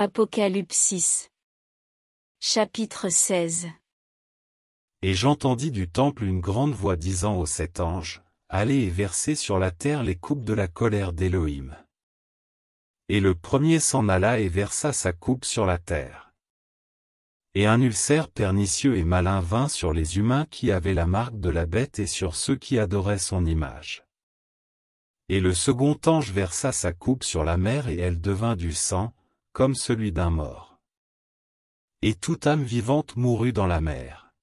Apocalypse 6 Chapitre 16 Et j'entendis du temple une grande voix disant aux sept anges, Allez et versez sur la terre les coupes de la colère d'Élohim. Et le premier s'en alla et versa sa coupe sur la terre. Et un ulcère pernicieux et malin vint sur les humains qui avaient la marque de la bête et sur ceux qui adoraient son image. Et le second ange versa sa coupe sur la mer et elle devint du sang, comme celui d'un mort. Et toute âme vivante mourut dans la mer.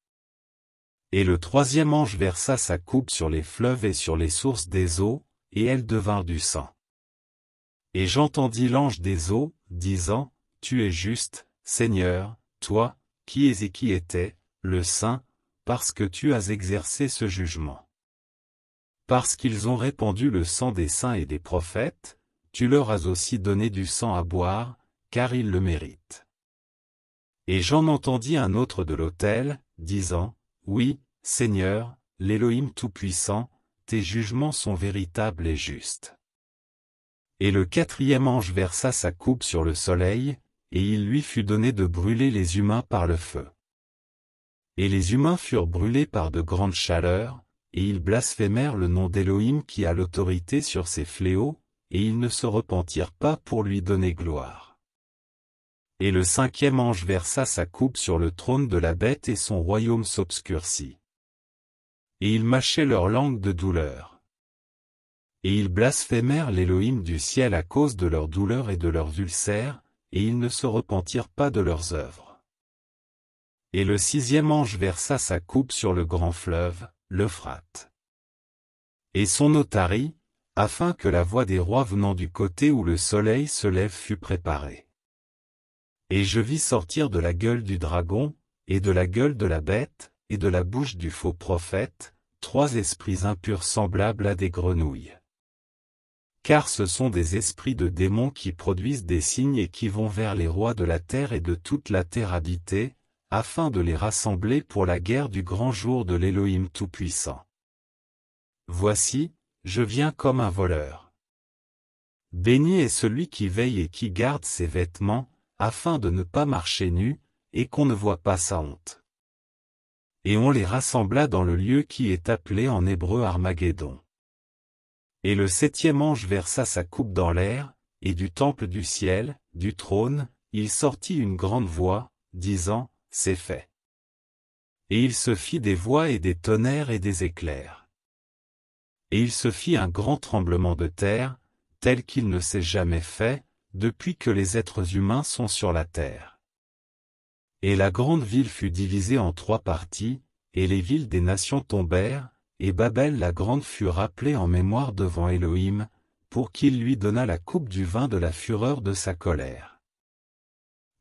Et le troisième ange versa sa coupe sur les fleuves et sur les sources des eaux, et elles devinrent du sang. Et j'entendis l'ange des eaux, disant, Tu es juste, Seigneur, toi, qui es et qui étais, le Saint, parce que tu as exercé ce jugement. Parce qu'ils ont répandu le sang des saints et des prophètes, tu leur as aussi donné du sang à boire, car il le mérite. Et j'en entendis un autre de l'autel, disant, Oui, Seigneur, l'Élohim Tout-Puissant, tes jugements sont véritables et justes. Et le quatrième ange versa sa coupe sur le soleil, et il lui fut donné de brûler les humains par le feu. Et les humains furent brûlés par de grandes chaleurs, et ils blasphémèrent le nom d'Élohim qui a l'autorité sur ses fléaux, et ils ne se repentirent pas pour lui donner gloire et le cinquième ange versa sa coupe sur le trône de la bête et son royaume s'obscurcit. Et ils mâchaient leur langue de douleur. Et ils blasphémèrent l'Élohim du ciel à cause de leur douleur et de leurs ulcères, et ils ne se repentirent pas de leurs œuvres. Et le sixième ange versa sa coupe sur le grand fleuve, l'Euphrate. Et son otarie, afin que la voix des rois venant du côté où le soleil se lève fût préparée. Et je vis sortir de la gueule du dragon, et de la gueule de la bête, et de la bouche du faux prophète, trois esprits impurs semblables à des grenouilles. Car ce sont des esprits de démons qui produisent des signes et qui vont vers les rois de la terre et de toute la terre habitée, afin de les rassembler pour la guerre du grand jour de l'Élohim Tout-Puissant. Voici, je viens comme un voleur. Béni est celui qui veille et qui garde ses vêtements, afin de ne pas marcher nu et qu'on ne voit pas sa honte. Et on les rassembla dans le lieu qui est appelé en hébreu Armageddon. Et le septième ange versa sa coupe dans l'air, et du temple du ciel, du trône, il sortit une grande voix, disant, C'est fait. Et il se fit des voix et des tonnerres et des éclairs. Et il se fit un grand tremblement de terre, tel qu'il ne s'est jamais fait, depuis que les êtres humains sont sur la terre. Et la grande ville fut divisée en trois parties, et les villes des nations tombèrent, et Babel la grande fut rappelée en mémoire devant Elohim, pour qu'il lui donnât la coupe du vin de la fureur de sa colère.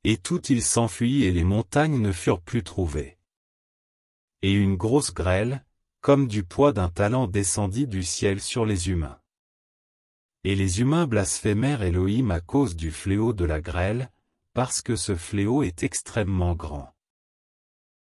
Et tout il s'enfuit et les montagnes ne furent plus trouvées. Et une grosse grêle, comme du poids d'un talent descendit du ciel sur les humains. Et les humains blasphémèrent Elohim à cause du fléau de la grêle, parce que ce fléau est extrêmement grand.